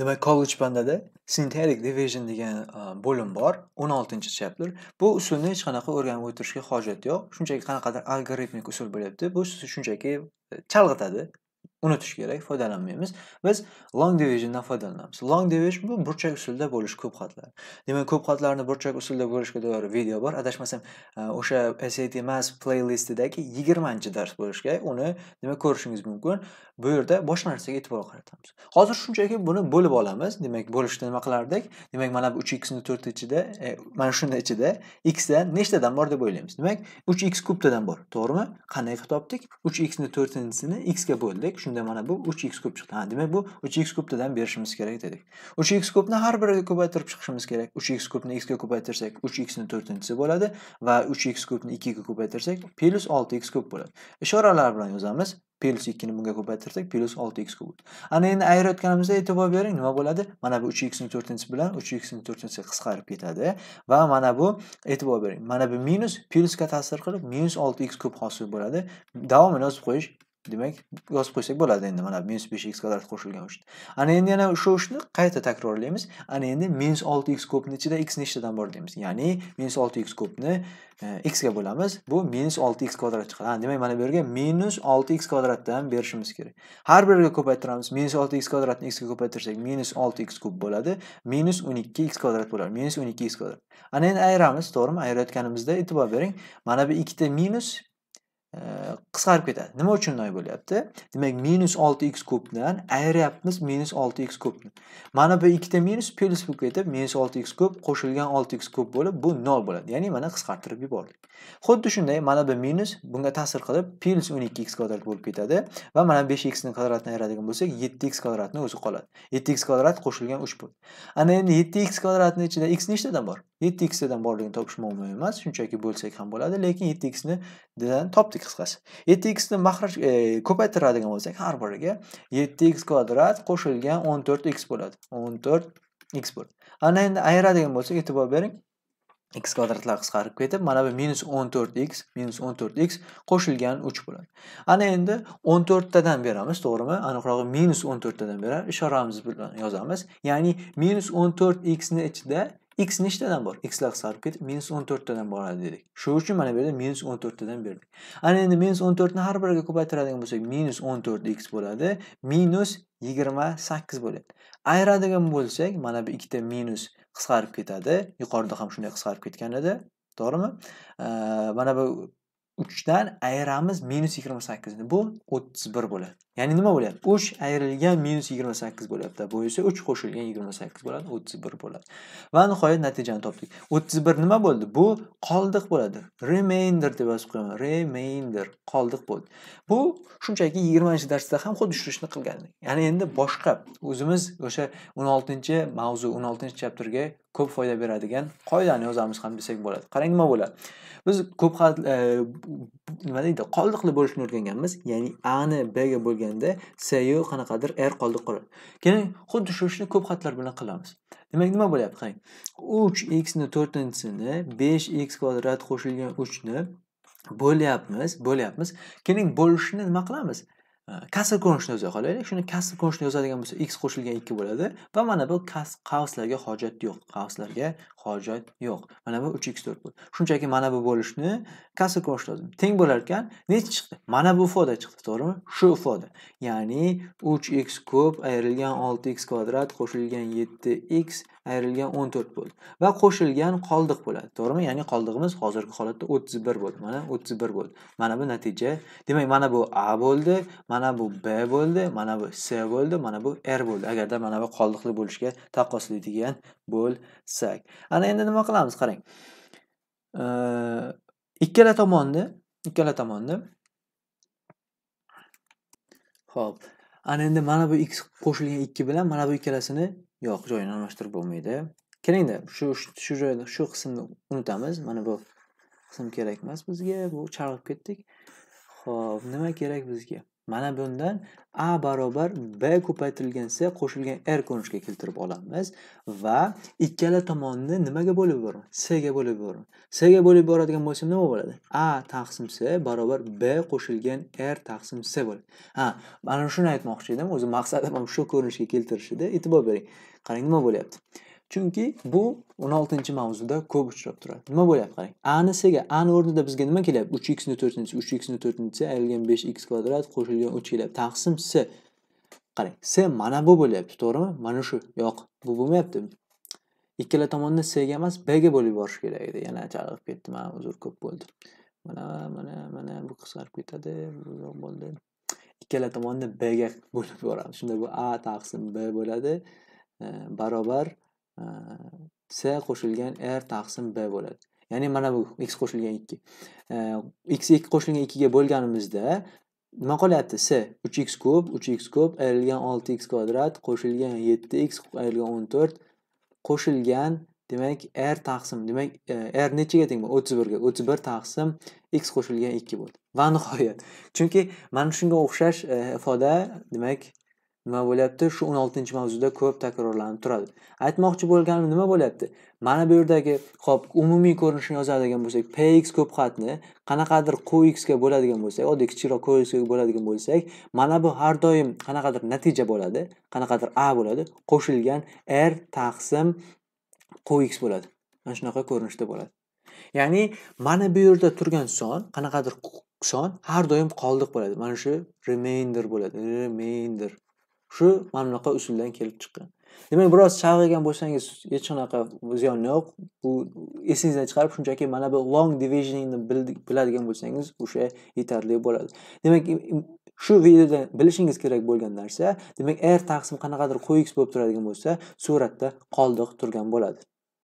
demak college bandada synthetic division degan e, bo'lim bor 16 chapter bu usulni hech qanaqa o'rganib o'tirishga hojat yo'q shunchaki qanaqadir algoritmik usul bo'lyapti bu shunchaki e, chalg'itadi unutish kerak foydalanmaymiz biz long divisiondan foydalanamiz long division bu burchak usulda bo'lish ko'p xatlar demak ko'p qatlarni burchak usulda bo'lishga doir video bor adashmasam e, o'sha sat mas playlistidagi yigirmanchi dars bo'lishi kerak uni demak ko'rishingiz mumkin bu yerda boshqa narsaga e'tibor qaratamiz hozir shunchaki buni bo'lib olamiz demak bo'lishda nima qilardik demak mana bu uch xni to'rt ichida e, mana shuni ichida xda nechtadan bor deb o'ylaymiz demak uch x kubtadan bor to'g'rimi qanday qilib topdik uch xni to'rtinchisini xga bo'ldik shunda mana bu 3x kub chiqdi ha demak bu 3x kubnidan berishimiz kerak dedik 3x kubni har biriga ko'paytirib chiqishimiz kerak 3x kubni x ga ko'paytirsak 3x ni 4-inchisi bo'ladi va 3x kubni 2 ga ko'paytirsak plus 6x kub bo'ladi ishoralar bilan yozamiz plus 2 ni bunga ko'paytirsak plus 6x kub ana endi ayirayotganimizda e'tibor bering nima bo'ladi mana bu 3x ning 4-inchisi bilan 3x ning 4-inchisi qisqarib ketadi va mana bu e'tibor bering mana bu minus plusga ta'sir qilib minus 6x kub hosil bo'ladi davomini yozib qo'yish demak yozib qo'ysak bo'ladi endi mana minus besh x kvadrat qo'shilgan uchun ana endi yana o'sha uchni qayta takrorlaymiz ana endi minus olti x kubni ichida x nechtadan bor deymiz ya'ni minus olti x kubni e, x ga bo'lamiz bu minus olti x kvadrat chiqadi ha demak mana bu yerga minus olti x kvadratdan berishimiz kerak har biriga ko'paytiramiz minus olti x kvadratni x ga ko'paytirsak minus olti x kub bo'ladi minus o'n ikki x kvadrat bo'ladi minus o'n ikki x kvadrat ana endi ayiramiz to'g'rimi ayirayotganimizda e'tibor bering mana bu ikkita minus qisqarib ketadi nima uchun unday bo'lyapti demak minus olti x kubdan ayiryapmiz minus olti x kubni mana bu ikkita minus plyus bo'lib ketib minus olti x kub qo'shilgan olti x kub bo'lib bu nol bo'ladi ya'ni mana qisqartirib yubordik xuddi shunday mana bu minus bunga ta'sir qilib plyus o'n ikki x kvadrat bo'lib ketadi va mana besh xni kvadratini ayiradigan bo'lsak yetti x kvadratni o'zi qoladi yetti x kvadrat qo'shilgan uch bo'ldi ana endi yetti x kvadratni ichida x nechtadan bor yetti xtadan borligini topish muammo emas shunchaki bo'lsak ham bo'ladi lekin yetti xni topdik qisqasi yetti xni mahraj e, ko'paytiradigan bo'lsak har biriga yetti x kvadrat qo'shilgan o'n to'rt x bo'ladi o'n to'rt x bo'ladi ana endi ayiradigan bo'lsak e'tibor bering x kvadratlar qisqarib ketib mana bu minus o'n to'rt x minus o'n to'rt x qo'shilgan uch bo'ladi ana endi o'n to'rttadan beramiz to'g'rimi aniqrog'i minus o'n to'rttadan berar ishoramiz bilan yozamiz ya'ni minus o'n to'rt xni ichida x nechtadan bor lar sarf ketib minus o'n to'rttadan boradi dedik shu uchun mana bu yerda minus o'n to'rttadan berdik ana endi minus o'n to'rtni har biriga ko'paytiradigan bo'lsak minus o'n to'rt x bo'ladi minus yigirma sakkiz bo'ladi ayiradigan bo'lsak mana bu ikkita minus qisqarib ketadi yuqorida ham shunday qisqarib ketgan edi to'g'rimi mana bu uchdan ayiramiz minus yigirma sakkizni bu o'ttiz bir bo'ladi ya'ni nima bo'ladi uch ayrilgan minus yigirma sakkiz bo'lyapti bu esa uch qo'shilgan yigirma sakkiz bo'ladi o'ttiz bir bo'ladi va nihoyat natijani topdik o'ttiz bir nima bo'ldi bu qoldiq bo'ladi remainder deb yozib qo'yaman remainder qoldiq bo'ldi bu shunchaki yigirmanchi darsda ham xuddi shu ishni qilgan ya'ni endi boshqa o'zimiz o'sha o'n oltinchi mavzu o'n oltinchi chapterga ko'p foyda beradigan qoidani yozamiz ham desak bo'ladi qarang nima bo'ladi biz ko'p e, nima deydi qoldiqli bo'lishni o'rganganmiz ya'ni a ni b ga bo'lgan bo'lganda sayu qanaqadir r er qoldi qoladi keling xuddi shu ishni ko'p xatlar bilan qilamiz demak nima bo'lyapti qarang uch xni to'rtinchisini besh x kvadrat qo'shilgan uchni bo'lyapmiz bo'lyapmiz keling bo'lishni nima qilamiz Э, kasr ko'rinishini yoza qolaylik shuni kasr ko'rinishini yozadigan bo'lsa x qo'shilgan ikki bo'ladi va mana bu qavslarga hojat yo'q qavslarga hojat yo'q mana bu uch x to'rt bo'ldi shunchaki mana bu bo'lishni kasr ko'rinish lozim teng bo'lar ekan nechi chiqdi mana bu ifoda chiqdi to'g'rimi shu ifoda ya'ni uch x ko'p ayrilgan olti x kvadrat qo'shilgan yetti x ayrilgan 14 bo'ldi va qo'shilgan qoldiq bo'ladi to'g'rimi ya'ni qoldig'imiz hozirgi holatda 31 bo'ldi mana 31 bo'ldi mana bu natija demak mana bu a bo'ldi mana bu b bo'ldi mana bu s bo'ldi mana bu r bo'ldi agarda mana bu qoldiqli bo'lishga taqqoslaydigan bo'lsak ana endi nima qilamiz qarang ikkala tomonni ikkala tomonni ho'p ana endi mana bu x qo'shilgan ikki bilan mana bu ikkalasini yo'q joyini almashtirib bo'lmaydi kelingda shu shu joyda shu qismni unutamiz mana bu qism kerak emas bizga bu chalg'ib ketdik Xo'p, nima kerak bizga? Mana bundan a barobar b c qo'shilgan r ko'rinishga keltirib olamiz va ikkala tomonni nimaga bo'lib yuboraman? c ga bo'lib yuboraman. c ga bo'lib yuboradigan bo'lsam nima bo'ladi? a taqsim c barobar b qo'shilgan r taqsim c bo'ladi. Ha, mana shuni aytmoqchi edim. O'zi maqsadim ham shu ko'rinishga keltirish edi E'tibor bering. Qarang, nima bo'lyapti? chunki bu 16 mavzuda ko'p uchrab turadi nima bo'lyapti qarang ani siga ani o'rnida bizga nima kelyapti uch xni to'rtinchisi uch xni to'rtinchisi ayrilgan besh x kvadrat qo'shilgan uch kelyapti taqsim s qarang s mana bu bo'lyapti to'g'rimi mana shu yo'q bu bo'lmayapti ikkala tomonni sga emas bga bo'lib yuborish kerak edi yana chalg'ib ketdi man uzr ko'p bo'ldi mana mana mana bu qisqarib ketadi uzoq bo'ldi ikkala tomonni bga bo'lib yuboramiz shunda bu a taqsim b bo'ladi barobar c э, qo'shilgan r taqsim b bo'ladi ya'ni mana bu x qo'shilgan ikki э, x ikki qo'shilgan ikkiga bo'lganimizda nima qolyapti c uch x kub uch x kub ayrilgan olti x kvadrat qo'shilgan yetti x ayrilgan o'n to'rt qo'shilgan demak r taqsim demak e, r nechaga teng bo'ladi o'ttiz birga o'ttiz bir taqsim x qo'shilgan ikki bo'ldi va nihoyat chunki mana shunga o'xshash e, ifoda demak nima bo'lyapti shu o'n oltinchi mavzuda ko'p takrorlanib turadi aytmoqchi bo'lganim nima bo'lyapti mana bu yerdagi hop umumiy ko'rinishini yozadigan bo'lsak px ko'p xatni qanaqadir qoxga bo'ladigan bo'lsak oddiy kichikroq qoxga bo'ladigan bo'lsak mana bu har doim qanaqadir natija bo'ladi qanaqadir a bo'ladi qo'shilgan r taqsim qx bo'ladi mana shunaqa ko'rinishda bo'ladi ya'ni mana bu yerda turgan son qanaqadir son har doim qoldiq bo'ladi mana shu remainder bo'ladi remainder shu mana usuldan kelib chiqqan demak biroz chalg'igan bo'lsangiz hech qanaqa ziyon yo'q bu esingizdan chiqarib shunchaki mana bu long divisioningni biladigan bo'lsangiz o'sha yetarli bo'ladi demak shu videodan bilishingiz kerak bo'lgan narsa demak r taqsim qanaqadir qo'yx bo'lib turadigan bo'lsa suratda qoldiq turgan bo'ladi